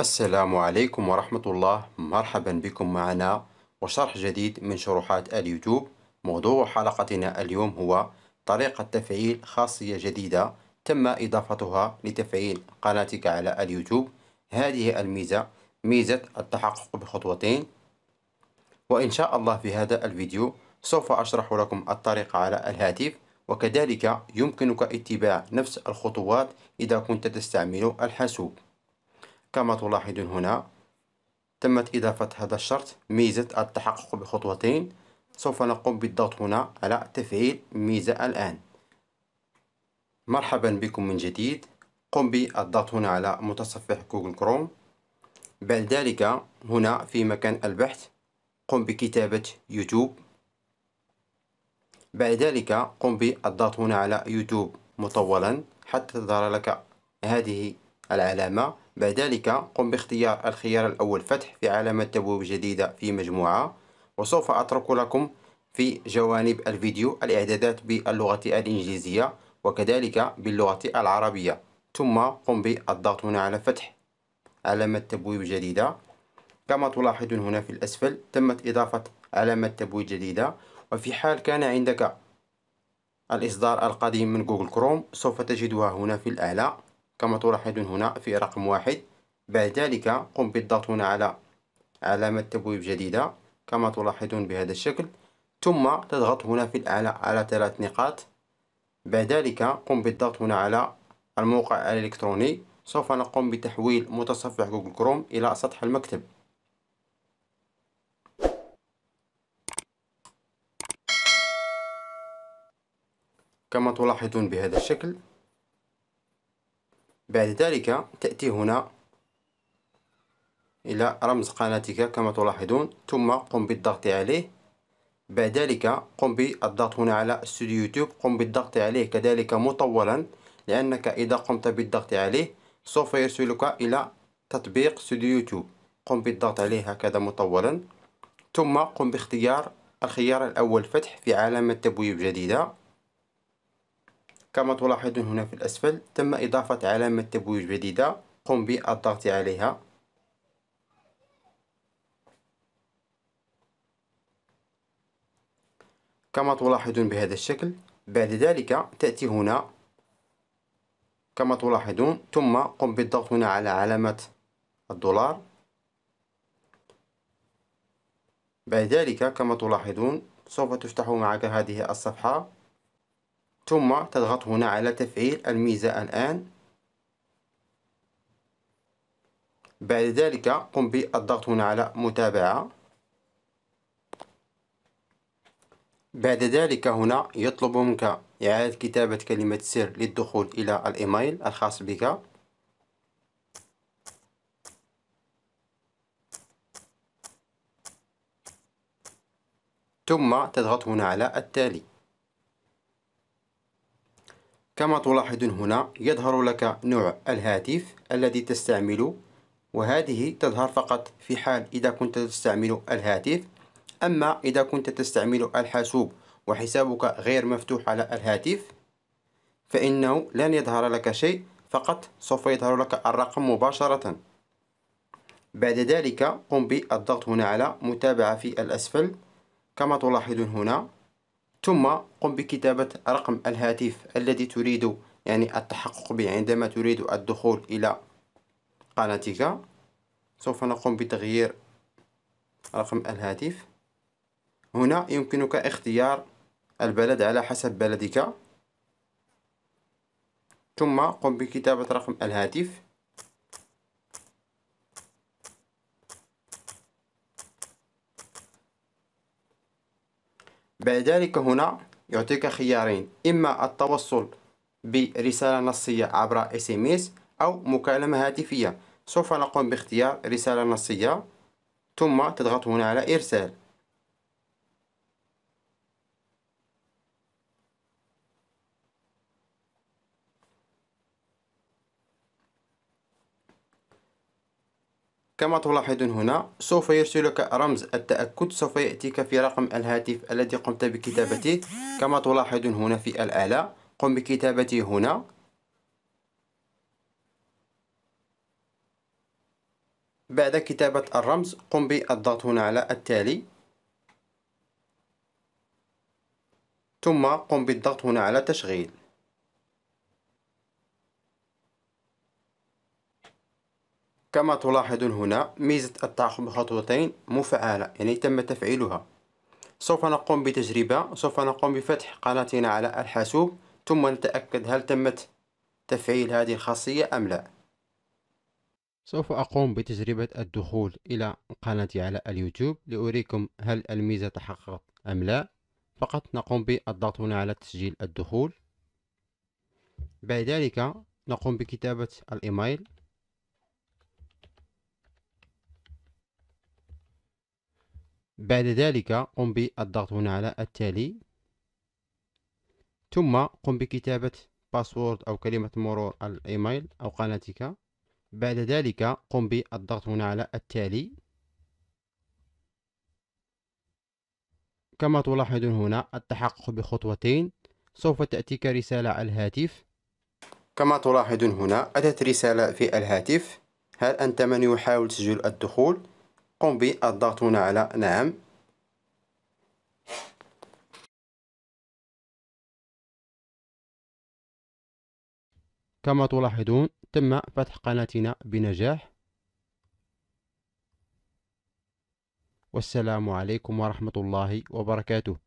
السلام عليكم ورحمة الله مرحبا بكم معنا وشرح جديد من شروحات اليوتيوب موضوع حلقتنا اليوم هو طريقة تفعيل خاصية جديدة تم إضافتها لتفعيل قناتك على اليوتيوب هذه الميزة ميزة التحقق بخطوتين وإن شاء الله في هذا الفيديو سوف أشرح لكم الطريقة على الهاتف وكذلك يمكنك اتباع نفس الخطوات إذا كنت تستعمل الحاسوب كما تلاحظون هنا تمت إضافة هذا الشرط ميزة التحقق بخطوتين سوف نقوم بالضغط هنا على تفعيل ميزة الآن مرحبا بكم من جديد قم بالضغط هنا على متصفح جوجل كروم بعد ذلك هنا في مكان البحث قم بكتابة يوتيوب بعد ذلك قم بالضغط هنا على يوتيوب مطولا حتى تظهر لك هذه العلامة بعد ذلك قم باختيار الخيار الأول فتح في علامة تبويب جديدة في مجموعة وسوف أترك لكم في جوانب الفيديو الإعدادات باللغة الإنجليزية وكذلك باللغة العربية ثم قم بالضغط هنا على فتح علامة تبويب جديدة كما تلاحظون هنا في الأسفل تمت إضافة علامة تبويب جديدة وفي حال كان عندك الإصدار القديم من جوجل كروم سوف تجدها هنا في الأعلى كما تلاحظون هنا في رقم واحد بعد ذلك قم بالضغط هنا على علامة تبويب جديدة كما تلاحظون بهذا الشكل ثم تضغط هنا في الأعلى على ثلاث نقاط بعد ذلك قم بالضغط هنا على الموقع الإلكتروني سوف نقوم بتحويل متصفح جوجل كروم إلى سطح المكتب كما تلاحظون بهذا الشكل بعد ذلك تأتي هنا إلى رمز قناتك كما تلاحظون ثم قم بالضغط عليه بعد ذلك قم بالضغط هنا على استوديو يوتيوب قم بالضغط عليه كذلك مطولا لأنك إذا قمت بالضغط عليه سوف يرسلك إلى تطبيق استوديو يوتيوب قم بالضغط عليه هكذا مطولا ثم قم باختيار الخيار الأول فتح في علامة تبويب جديدة كما تلاحظون هنا في الأسفل تم إضافة علامة تبويج جديدة قم بالضغط عليها كما تلاحظون بهذا الشكل بعد ذلك تأتي هنا كما تلاحظون ثم قم بالضغط هنا على علامة الدولار بعد ذلك كما تلاحظون سوف تفتح معك هذه الصفحة ثم تضغط هنا على تفعيل الميزة الآن بعد ذلك قم بالضغط هنا على متابعة بعد ذلك هنا يطلب منك إعادة كتابة كلمة سر للدخول إلى الإيميل الخاص بك ثم تضغط هنا على التالي كما تلاحظون هنا يظهر لك نوع الهاتف الذي تستعمله وهذه تظهر فقط في حال إذا كنت تستعمل الهاتف أما إذا كنت تستعمل الحاسوب وحسابك غير مفتوح على الهاتف فإنه لن يظهر لك شيء فقط سوف يظهر لك الرقم مباشرة بعد ذلك قم بالضغط هنا على متابعة في الأسفل كما تلاحظون هنا ثم قم بكتابة رقم الهاتف الذي تريد يعني التحقق به عندما تريد الدخول إلى قناتك سوف نقوم بتغيير رقم الهاتف هنا يمكنك اختيار البلد على حسب بلدك ثم قم بكتابة رقم الهاتف بعد ذلك هنا يعطيك خيارين إما التوصل برسالة نصية عبر اس ام اس أو مكالمة هاتفية سوف نقوم باختيار رسالة نصية ثم تضغط هنا على إرسال كما تلاحظون هنا سوف يرسلك رمز التأكد سوف يأتيك في رقم الهاتف الذي قمت بكتابته كما تلاحظون هنا في الأعلى قم بكتابته هنا بعد كتابة الرمز قم بالضغط هنا على التالي ثم قم بالضغط هنا على تشغيل كما تلاحظون هنا ميزة التعاقب بخطوتين مفعالة يعني تم تفعيلها سوف نقوم بتجربة سوف نقوم بفتح قناتنا على الحاسوب ثم نتأكد هل تمت تفعيل هذه الخاصية أم لا سوف أقوم بتجربة الدخول إلى قناتي على اليوتيوب لأريكم هل الميزة تحققت أم لا فقط نقوم بالضغط هنا على تسجيل الدخول بعد ذلك نقوم بكتابة الإيميل بعد ذلك قم بالضغط هنا على التالي ثم قم بكتابة باسورد أو كلمة مرور الإيميل أو قناتك بعد ذلك قم بالضغط هنا على التالي كما تلاحظون هنا التحقق بخطوتين سوف تأتيك رسالة على الهاتف كما تلاحظون هنا أتت رسالة في الهاتف هل أنت من يحاول سجل الدخول؟ قم بالضغط هنا على نعم كما تلاحظون تم فتح قناتنا بنجاح والسلام عليكم ورحمة الله وبركاته